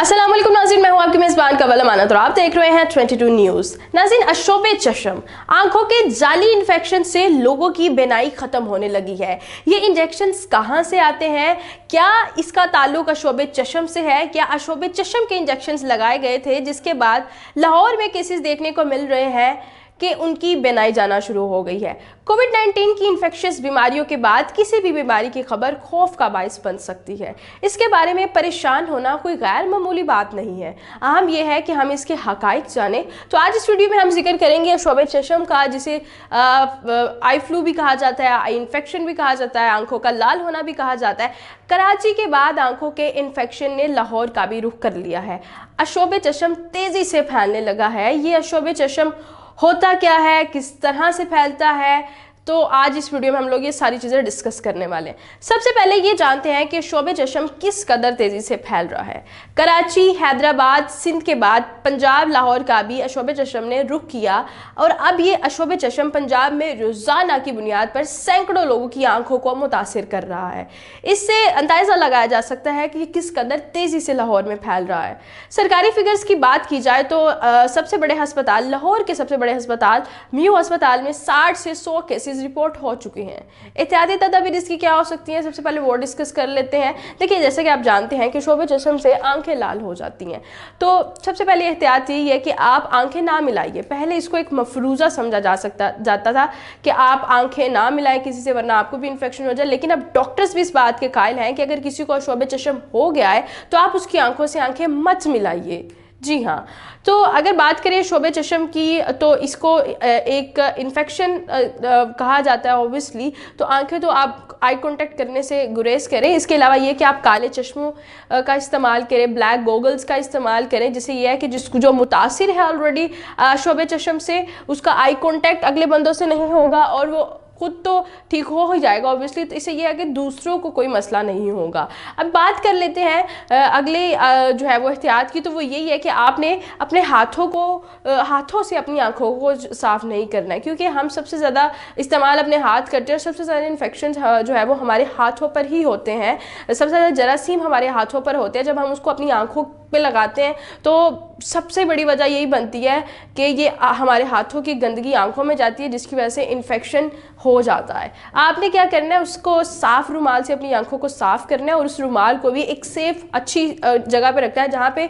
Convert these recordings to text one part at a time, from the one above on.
असलम नाजिन मैं हूँ आपकी मेज़बान कवल अमानत और आप देख रहे हैं 22 न्यूज़ नाजिन अशोब चशम आंखों के जाली इन्फेक्शन से लोगों की बेनाई ख़त्म होने लगी है ये इंजेक्शन कहाँ से आते हैं क्या इसका ताल्लुक अशोब चशम से है क्या अशोब चशम के इंजेक्शन लगाए गए थे जिसके बाद लाहौर में केसेस देखने को मिल रहे हैं कि उनकी बेनाई जाना शुरू हो गई है कोविड 19 की इन्फेक्शस बीमारियों के बाद किसी भी बीमारी की खबर खौफ का बायस बन सकती है इसके बारे में परेशान होना कोई गैर मामूली बात नहीं है अहम यह है कि हम इसके हक जाने तो आज इस वीडियो में हम जिक्र करेंगे शोब चशम का जिसे आई फ्लू भी कहा जाता है आई इन्फेक्शन भी कहा जाता है आंखों का लाल होना भी कहा जाता है कराची के बाद आंखों के इन्फेक्शन ने लाहौर का भी रुख कर लिया है अशोब चशम तेज़ी से फैलने लगा है ये अशोब चशम होता क्या है किस तरह से फैलता है तो आज इस वीडियो में हम लोग ये सारी चीज़ें डिस्कस करने वाले हैं सबसे पहले ये जानते हैं कि शोब चशम किस कदर तेज़ी से फैल रहा है कराची हैदराबाद सिंध के बाद पंजाब लाहौर का भी अशोब चशम ने रुख किया और अब ये अशोब चशम पंजाब में रोज़ाना की बुनियाद पर सैकड़ों लोगों की आंखों को मुतासर कर रहा है इससे अंदाज़ा लगाया जा सकता है कि किस कदर तेज़ी से लाहौर में फैल रहा है सरकारी फिगर्स की बात की जाए तो आ, सबसे बड़े हस्पताल लाहौर के सबसे बड़े हस्पताल म्यू अस्पताल में साठ से सौ केसेज केसेस रिपोर्ट हो चुके हैं इत्यादि तदाबीर इसकी क्या हो सकती हैं सबसे पहले वो डिस्कस कर लेते हैं देखिए जैसे कि आप जानते हैं कि शोबे चश्म से आंखें लाल हो जाती हैं तो सबसे पहले एहतियात यही है कि आप आंखें ना मिलाइए पहले इसको एक मफरूज़ा समझा जा सकता जाता था कि आप आंखें ना मिलाएं किसी से वरना आपको भी इन्फेक्शन हो जाए लेकिन अब डॉक्टर्स भी इस बात के कायल हैं कि अगर किसी को शोब चश्म हो गया है तो आप उसकी आंखों से आंखें मत मिलाइए जी हाँ तो अगर बात करें शोबे चशम की तो इसको एक इन्फेक्शन कहा जाता है ओबियसली तो आंखें तो आप आई कांटेक्ट करने से गुरेज करें इसके अलावा ये कि आप काले चश्मों का इस्तेमाल करें ब्लैक गोगल्स का इस्तेमाल करें जिससे यह है कि जिसको जो मुतासर है ऑलरेडी शोबे चशम से उसका आई कॉन्टैक्ट अगले बंदों से नहीं होगा और वो खुद तो ठीक हो ही जाएगा ऑब्वियसली तो इससे यह है कि दूसरों को कोई मसला नहीं होगा अब बात कर लेते हैं अगले जो है वो एहतियात की तो वो यही है कि आपने अपने हाथों को हाथों से अपनी आँखों को साफ़ नहीं करना है क्योंकि हम सबसे ज़्यादा इस्तेमाल अपने हाथ करते हैं और सबसे ज़्यादा इन्फेक्शन जो है वो हमारे हाथों पर ही होते हैं सबसे ज़्यादा जरासीम हमारे हाथों पर होते हैं जब हम उसको अपनी आँखों पे लगाते हैं तो सबसे बड़ी वजह यही बनती है कि ये हमारे हाथों की गंदगी आंखों में जाती है जिसकी वजह से इन्फेक्शन हो जाता है आपने क्या करना है उसको साफ़ रुमाल से अपनी आंखों को साफ़ करना है और उस रुमाल को भी एक सेफ़ अच्छी जगह पर रखना है जहाँ पे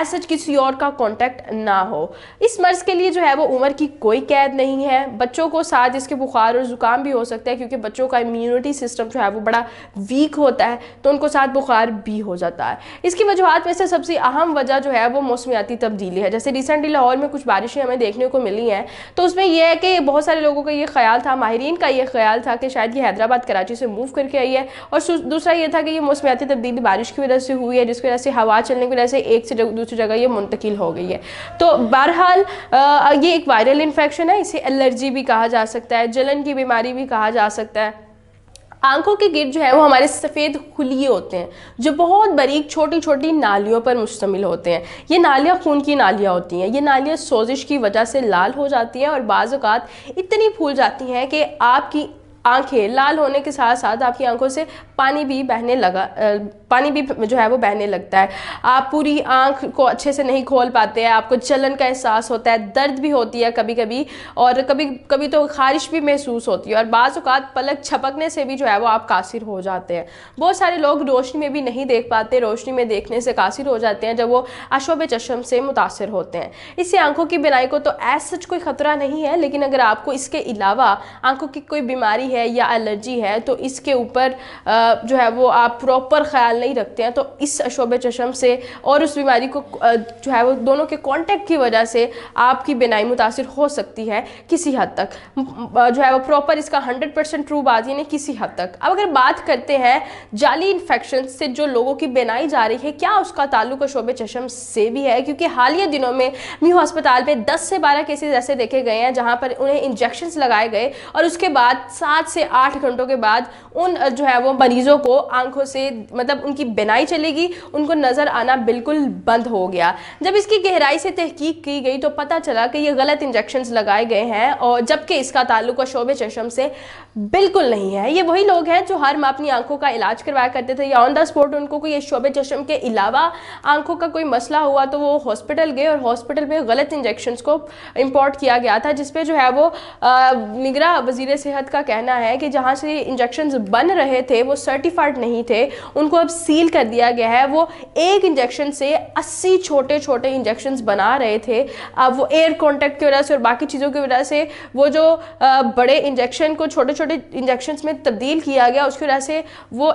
एज किसी और का कांटेक्ट ना हो इस मर्ज़ के लिए जो है वो उम्र की कोई कैद नहीं है बच्चों को साथ इसके बुखार और ज़ुकाम भी हो सकता है क्योंकि बच्चों का इम्यूनिटी सिस्टम जो है वो बड़ा वीक होता है तो उनको साथ बुखार भी हो जाता है इसकी वजूहत में से सबसे अहम वजह जो है वो मौसमियाती तब्दीली है जैसे रिसेंटली लाहौर में कुछ बारिशें हमें देखने को मिली हैं तो उसमें यह है कि बहुत सारे लोगों का ये ख्याल था माहरीन का ये ख्याल था कि शायद ये हैदराबाद कराची से मूव करके आई है और दूसरा ये था कि ये मौसमियाती तब्दीली बारिश की वजह से हुई है जिसकी वजह से हवा चलने की वजह से एक से दूसरी जगह ये मुंतकिल हो गई है तो बहरहाल ये एक वायरल इन्फेक्शन है इसे एलर्जी भी कहा जा सकता है जलन की बीमारी भी कहा जा सकता है आंखों के गिर जो है वो हमारे सफ़ेद खुलिए होते हैं जो बहुत बारीक छोटी छोटी नालियों पर मुश्तमिल होते हैं ये नालियाँ खून की नालियाँ होती हैं ये नालियाँ सोजिश की वजह से लाल हो जाती हैं और बाज़ात इतनी फूल जाती हैं कि आपकी आंखें लाल होने के साथ साथ आपकी आंखों से पानी भी बहने लगा पानी भी जो है वो बहने लगता है आप पूरी आँख को अच्छे से नहीं खोल पाते हैं आपको चलन का एहसास होता है दर्द भी होती है कभी कभी और कभी कभी तो खारिश भी महसूस होती है और बाज़ात पलक छपकने से भी जो है वो आप कासिर हो जाते हैं बहुत सारे लोग रोशनी में भी नहीं देख पाते रोशनी में देखने से कासिर हो जाते हैं जब वो अशोब चश्म से मुतासर होते हैं इससे आंखों की बिनाई को तो ऐसा कोई ख़तरा नहीं है लेकिन अगर आपको इसके अलावा आंखों की कोई बीमारी है या एलर्जी है तो इसके ऊपर जो है वो आप प्रॉपर ख्याल नहीं रखते हैं तो इस अशोभ चशम से और उस बीमारी को जो है वो दोनों के कांटेक्ट की वजह से आपकी बिनाई मुतासर हो सकती है किसी हद तक जो है वो प्रॉपर इसका हंड्रेड परसेंट ट्रू बात यानी किसी हद तक अब अगर बात करते हैं जाली इन्फेक्शन से जो लोगों की बिनाई जा रही है क्या उसका ताल्लुक शोब चशम से भी है क्योंकि हालिया दिनों में म्यू हस्पताल में दस से बारह केसेज ऐसे देखे गए हैं जहाँ पर उन्हें इंजेक्शन लगाए गए और उसके बाद सात से आठ घंटों के बाद उन जो है वो मरीजों को आंखों से मतलब उनकी बिनाई चलेगी उनको नज़र आना बिल्कुल बंद हो गया जब इसकी गहराई से तहकीक की गई तो पता चला कि ये गलत इंजेक्शन लगाए गए हैं और जबकि इसका ताल्लुक शोब चशम से बिल्कुल नहीं है ये वही लोग हैं जो हर माह अपनी आंखों का इलाज करवाया करते थे या ऑन द स्पॉट उनको कोई शोब चशम के अलावा आंखों का कोई मसला हुआ तो वो हॉस्पिटल गए और हॉस्पिटल में गलत इंजेक्शन को इम्पोर्ट किया गया था जिसपे जो है वो निगरा वजीर सेहत का कहना है कि जहाँ से इंजेक्शन बन रहे थे वो सर्टिफाइड नहीं थे उनको अब सील कर दिया गया है वो एक इंजेक्शन से 80 छोटे छोटे इंजेक्शन बना रहे थे अब वो एयर कॉन्टैक्ट की वजह से और बाकी चीज़ों की वजह से वो जो बड़े इंजेक्शन को छोटे छोटे इंजेक्शन में तब्दील किया गया उसकी वजह से वो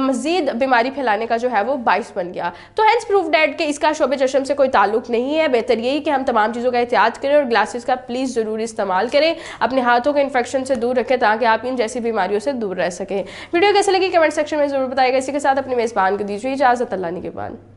मज़ीद बीमारी फैलाने का जो है वो बाइस बन गया तो हैंस प्रूफ डैट के इसका शोब चशम से कोई ताल्लुक नहीं है बेहतर यही कि हम तमाम चीज़ों का एहतियात करें और ग्लासेस का प्लीज़ ज़रूर इस्तेमाल करें अपने हाथों के इन्फेक्शन से दूर रखें ताकि आप इन जैसी बीमारियों से दूर रह सकें वीडियो कैसे लगी कमेंट सेक्शन में ज़रूर बताएगा इसी के साथ अपने मेज़बान को दीजिए इजाज़त अल्लाह बाद